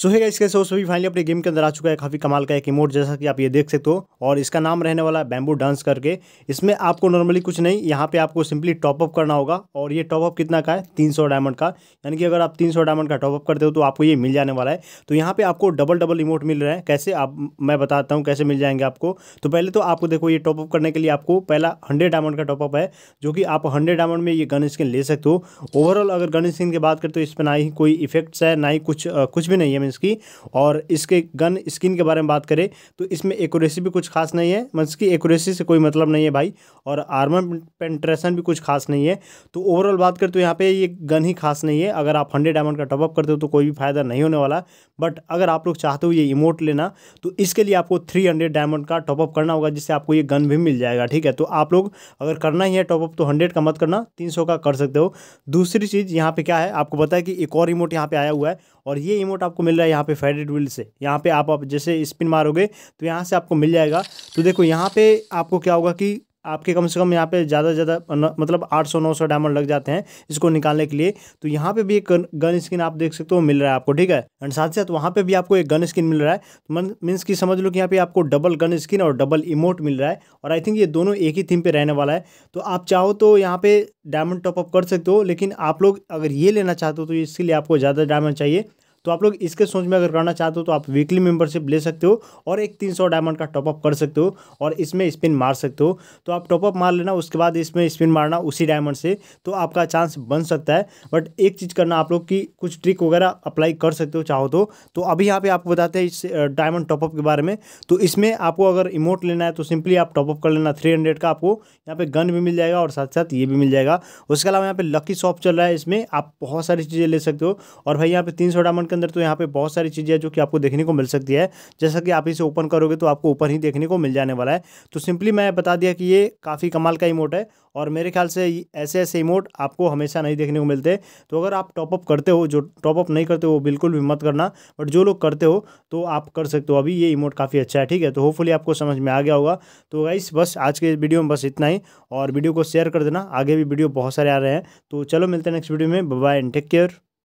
सो है इसके सो सभी फाइनली अपने गेम के अंदर आ चुका है काफ़ी कमाल का एक इमोट जैसा कि आप ये देख सकते हो और इसका नाम रहने वाला है बैम्बू डांस करके इसमें आपको नॉर्मली कुछ नहीं यहाँ पे आपको सिंपली टॉपअप करना होगा और ये टॉपअप कितना का है 300 डायमंड का यानी कि अगर आप 300 डायमंड का टॉपअप करते हो तो आपको ये मिल जाने वाला है तो यहाँ पर आपको डबल डबल इमोट मिल रहा है कैसे आप मैं बताता हूँ कैसे मिल जाएंगे आपको तो पहले तो आपको देखो ये टॉपअप करने के लिए आपको पहला हंड्रेड डायमंड का टॉपअप है जो कि आप हंड्रेड डायमंड में ये गन स्किन ले सकते हो ओवरऑल अगर गन स्किन की बात करते हो इस पर ना ही कोई इफेक्ट्स है ना ही कुछ कुछ भी नहीं है एमएच की और इसके गन स्किन के बारे में बात करें तो इसमें एकोरेसी भी कुछ खास नहीं है मतलब की एकोरेसी से कोई मतलब नहीं है भाई और आर्मर पेंट्रेशन भी कुछ खास नहीं है तो ओवरऑल बात करें तो यहाँ पे ये गन ही खास नहीं है अगर आप हंड्रेड डायमंड का टॉपअप करते हो तो कोई भी फायदा नहीं होने वाला बट अगर आप लोग चाहते हो ये इमोट लेना तो इसके लिए आपको थ्री हंड्रेड डायमंड का टॉपअप करना होगा जिससे आपको ये गन भी मिल जाएगा ठीक है तो आप लोग अगर करना ही है टॉपअप तो हंड्रेड का मत करना तीन सौ का कर सकते हो दूसरी चीज़ यहाँ पे क्या है आपको पता है कि एक और इमोट यहाँ पे आया हुआ है और ये इमोट आपको मिल रहा है यहाँ पे फेडेड व्हील से यहाँ पे आप, आप जैसे स्पिन मारोगे तो यहाँ से आपको मिल जाएगा तो देखो यहाँ पे आपको क्या होगा कि आपके कम से कम यहाँ पे ज़्यादा ज़्यादा मतलब 800 900 डायमंड लग जाते हैं इसको निकालने के लिए तो यहाँ पे भी एक गन स्किन आप देख सकते हो मिल रहा है आपको ठीक है एंड साथ ही साथ वहाँ पे भी आपको एक गन स्किन मिल रहा है तो मीन्स की समझ लो कि यहाँ पे आपको डबल गन स्किन और डबल इमोट मिल रहा है और आई थिंक ये दोनों एक ही थीम पर रहने वाला है तो आप चाहो तो यहाँ पर डायमंड टॉपअप कर सकते हो लेकिन आप लोग अगर ये लेना चाहते हो तो इसके लिए आपको ज़्यादा डायमंड चाहिए तो आप लोग इसके सोच में अगर करना चाहते हो तो आप वीकली मेंबरशिप ले सकते हो और एक तीन सौ डायमंड का टॉपअप कर सकते हो और इसमें स्पिन मार सकते हो तो आप टॉपअप मार लेना उसके बाद इसमें स्पिन मारना उसी डायमंड से तो आपका चांस बन सकता है बट एक चीज़ करना आप लोग की कुछ ट्रिक वगैरह अप्लाई कर सकते हो चाहो तो तो अभी यहाँ पे आपको बताते हैं इस डायमंड टॉपअप के बारे में तो इसमें आपको अगर इमोट लेना है तो सिंपली आप टॉपअप कर लेना थ्री हंड्रेड का आपको यहाँ पर गन भी मिल जाएगा और साथ साथ ये भी मिल जाएगा उसके अलावा यहाँ पर लकी शॉप चल रहा है इसमें आप बहुत सारी चीज़ें ले सकते हो और भाई यहाँ पर तीन सौ डायमंड के अंदर तो यहाँ पे बहुत सारी चीज़ें जो कि आपको देखने को मिल सकती है जैसा कि आप इसे ओपन करोगे तो आपको ऊपर ही देखने को मिल जाने वाला है तो सिंपली मैं बता दिया कि ये काफ़ी कमाल का इमोट है और मेरे ख्याल से ऐसे ऐसे इमोट आपको हमेशा नहीं देखने को मिलते तो अगर आप टॉपअप करते हो जो टॉपअप नहीं करते हो बिल्कुल भी मत करना बट जो लोग करते हो तो आप कर सकते हो अभी ये इमोट काफ़ी अच्छा है ठीक है तो होपफुली आपको समझ में आ गया होगा तो गाइस बस आज के वीडियो में बस इतना ही और वीडियो को शेयर कर देना आगे भी वीडियो बहुत सारे आ रहे हैं तो चलो मिलते हैं नेक्स्ट वीडियो में बाय एंड टेक केयर